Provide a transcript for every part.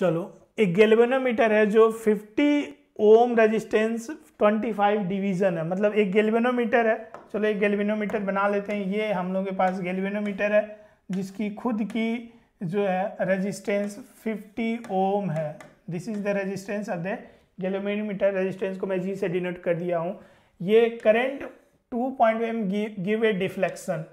चलो एक गेलवेनोमीटर है जो 50 ओम रेजिस्टेंस 25 डिवीजन है मतलब एक गेलवेनोमीटर है चलो एक गेलवेनोमीटर बना लेते हैं ये हम लोग के पास गेलवेनोमीटर है जिसकी खुद की जो है रेजिस्टेंस 50 ओम है this is the resistance of the galvanometer resistance को मैं जी से डिनोट कर दिया हूँ ये current to point give a deflection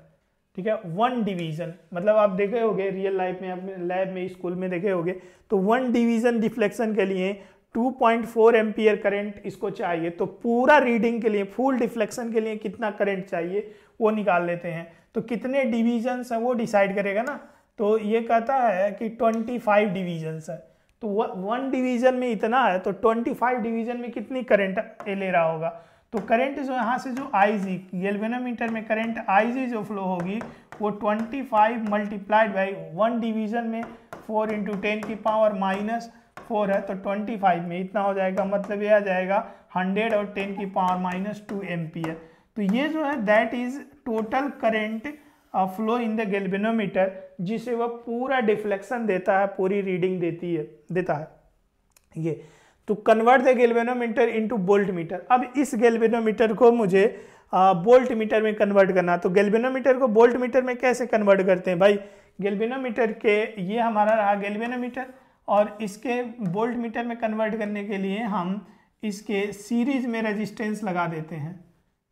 ठीक है वन डिवीजन मतलब आप देखे होंगे रियल लाइफ में आप लैब में स्कूल में देखे होंगे तो वन डिवीजन डिफ्लेक्शन के लिए 2.4 पॉइंट एम्पियर करेंट इसको चाहिए तो पूरा रीडिंग के लिए फुल डिफ्लेक्शन के लिए कितना करंट चाहिए वो निकाल लेते हैं तो कितने डिवीजन्स हैं वो डिसाइड करेगा ना तो ये कहता है कि 25 फाइव डिवीजन्स है तो वन डिवीजन में इतना है तो 25 डिवीजन में कितनी करंट ले रहा होगा तो करंट जो यहाँ से जो आई जी येलवेनोमीटर में करंट आई जी जो फ्लो होगी वो 25 five multiplied by one division में 4 इंटू टेन की पावर माइनस फोर है तो 25 में इतना हो जाएगा मतलब ये आ जाएगा 100 और 10 की पावर माइनस टू एम तो ये जो है that is total current flow in the galvanometer जिसे वह पूरा डिफ्लेक्शन देता है पूरी रीडिंग देती है देता है ये तो convert the galvanometer into voltmeter अब इस गैल्वेनोमीटर को मुझे बोल्ट मीटर में कन्वर्ट करना तो गैल्वेनोमीटर को बोल्ट मीटर में कैसे कन्वर्ट करते हैं भाई गैल्वेनोमीटर के ये हमारा रहा गैल्वेनोमीटर और इसके बोल्ट मीटर में कन्वर्ट करने के लिए हम इसके सीरीज में रजिस्टेंस लगा देते हैं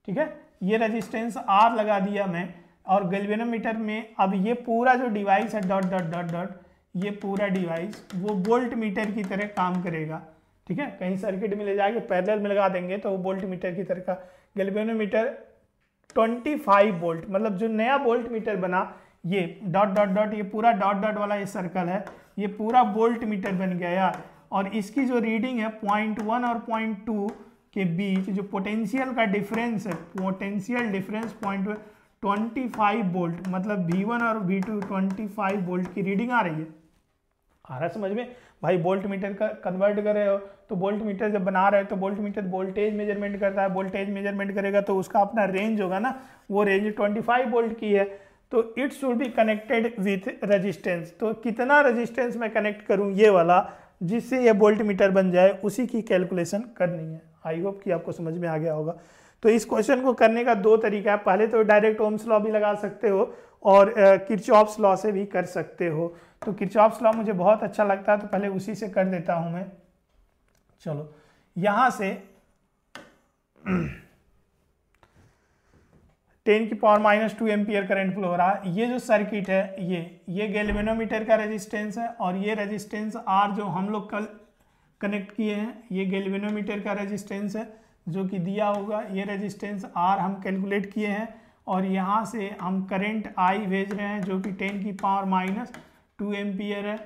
ठीक है ये रजिस्टेंस आर लगा दिया मैं और गेलवेनोमीटर में अब ये पूरा जो डिवाइस है डॉट डॉट डॉट डॉट ये पूरा डिवाइस वो बोल्ट मीटर की तरह काम करेगा ठीक है कहीं सर्किट में ले जाके पैरेलल में लगा देंगे तो वो बोल्ट मीटर की तरह का गैल्वेनोमीटर 25 बोल्ट मतलब जो नया बोल्ट मीटर बना ये डॉट डॉट डॉट ये पूरा डॉट डॉट वाला ये सर्कल है ये पूरा बोल्ट मीटर बन गया यार और इसकी जो रीडिंग है पॉइंट वन और पॉइंट टू के बीच जो पोटेंशियल का डिफरेंस है potential difference point twenty five volt मतलब वी वन और V two twenty five volt की रीडिंग आ रही है आ रहा समझ में भाई बोल्ट मीटर का कन्वर्ट कर रहे हो तो बोल्ट मीटर जब बना रहे हो तो बोल्ट मीटर वोल्टेज मेजरमेंट करता है वोल्टेज मेजरमेंट करेगा तो उसका अपना रेंज होगा ना वो रेंज 25 बोल्ट की है तो it should be connected with resistance तो कितना रजिस्टेंस मैं कनेक्ट करूँ ये वाला जिससे ये बोल्ट मीटर बन जाए उसी की कैलकुलेशन करनी है आई होप कि आपको समझ में आ गया होगा तो इस क्वेश्चन को करने का दो तरीका है पहले तो डायरेक्ट ओम्स लॉ भी लगा सकते हो और किरचॉप्स लॉ से भी कर सकते हो तो किरचॉप्स लॉ मुझे बहुत अच्छा लगता है तो पहले उसी से कर देता हूं मैं चलो यहां से टेन की power minus two ampere current flow हो रहा है ये जो सर्किट है ये ये गैल्वेनोमीटर का रेजिस्टेंस है और ये रेजिस्टेंस आर जो हम लोग कल कनेक्ट किए हैं ये गैल्वेनोमीटर का रेजिस्टेंस है जो कि दिया होगा ये रेजिस्टेंस आर हम कैलकुलेट किए हैं और यहाँ से हम करंट आई भेज रहे हैं जो कि टेन की पावर माइनस टू एम्पियर है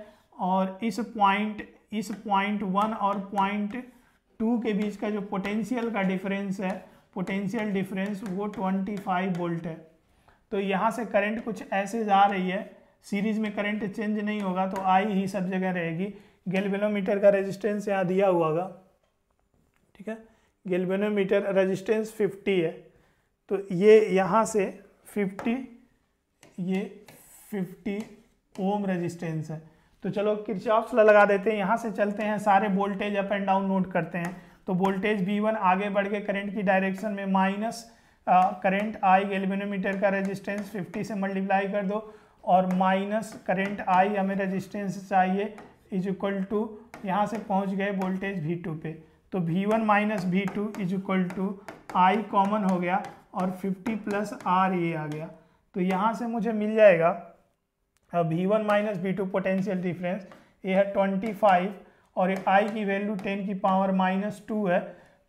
और इस पॉइंट इस पॉइंट वन और पॉइंट टू के बीच का जो पोटेंशियल का डिफरेंस है पोटेंशियल डिफरेंस वो ट्वेंटी फाइव वोल्ट है तो यहाँ से करंट कुछ ऐसे जा रही है सीरीज में करंट चेंज नहीं होगा तो आई ही सब जगह रहेगी गेलवेनोमीटर का रजिस्टेंस यहाँ दिया हुआ होगा ठीक है गेलवेनोमीटर रजिस्टेंस फिफ्टी है तो ये यहाँ से 50 ये 50 ओम रेजिस्टेंस है तो चलो किरचॉप्स लगा देते हैं यहाँ से चलते हैं सारे voltage up and down note करते हैं तो वोल्टेज बी वन आगे बढ़ के करेंट की डायरेक्शन में माइनस करेंट आई एल्यूमिनोमीटर का रेजिस्टेंस 50 से मल्टीप्लाई कर दो और माइनस करेंट आई हमें रेजिस्टेंस चाहिए इज इक्वल टू यहाँ से पहुँच गए वोल्टेज वी टू पे तो V one minus V two is equal to I common हो गया और 50 प्लस आर ये आ गया तो यहाँ से मुझे मिल जाएगा अब V one minus V two potential difference ये है 25 और आई की वैल्यू 10 की पावर माइनस टू है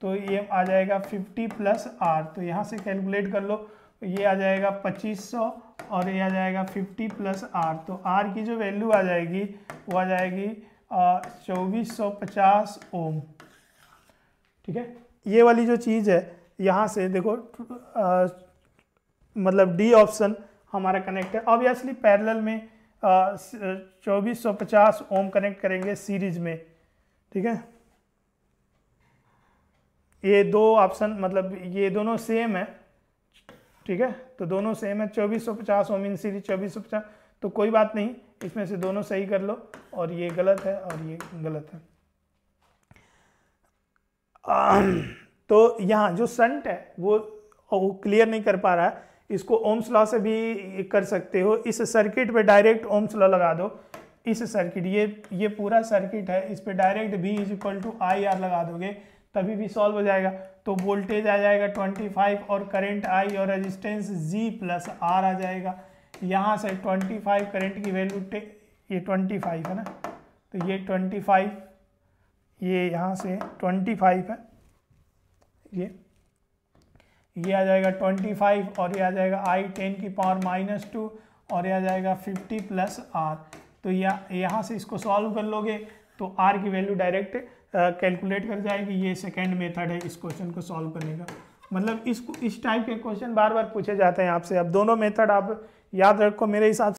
तो ये आ जाएगा 50 प्लस आर तो यहाँ से कैलकुलेट कर लो ये आ जाएगा 2500 और ये आ जाएगा 50 प्लस आर तो आर की जो वैल्यू आ जाएगी वो आ जाएगी चौबीस सौ पचास ओम ठीक है ये वाली जो चीज़ है यहाँ से देखो आ, मतलब डी ऑप्शन हमारा कनेक्ट है ऑब्वियसली पैरेलल में चौबीस सौ पचास ओम कनेक्ट करेंगे सीरीज में ठीक है ये दो ऑप्शन मतलब ये दोनों सेम है ठीक है तो दोनों सेम है चौबीस सौ पचास ओम इन सीरीज चौबीस सौ पचास तो कोई बात नहीं इसमें से दोनों सही कर लो और ये गलत है और ये गलत है तो यहाँ जो संट है वो क्लियर नहीं कर पा रहा है इसको ओम्स लॉ से भी कर सकते हो इस सर्किट पे डायरेक्ट ओम्स लॉ लगा दो इस सर्किट ये ये पूरा सर्किट है इस पे डायरेक्ट भी is equal to I R लगा दोगे तभी भी सॉल्व हो जाएगा तो वोल्टेज आ जाएगा 25 और करंट आई और रेजिस्टेंस जी प्लस आर आ जाएगा यहाँ से 25 करेंट की वैल्यू ये 25 है ना तो ये 25 ये यहाँ से 25 है ये ये आ जाएगा ट्वेंटी फाइव और ये आ जाएगा आई टेन की पावर माइनस टू और ये आ जाएगा फिफ्टी प्लस आर तो यह यहाँ से इसको सॉल्व कर लोगे तो आर की वैल्यू डायरेक्ट कैलकुलेट कर जाएगी ये सेकेंड मेथड है इस क्वेश्चन को सॉल्व करने का मतलब इस इस टाइप के क्वेश्चन बार बार पूछे जाते हैं आपसे अब दोनों मेथड आप याद रखो मेरे हिसाब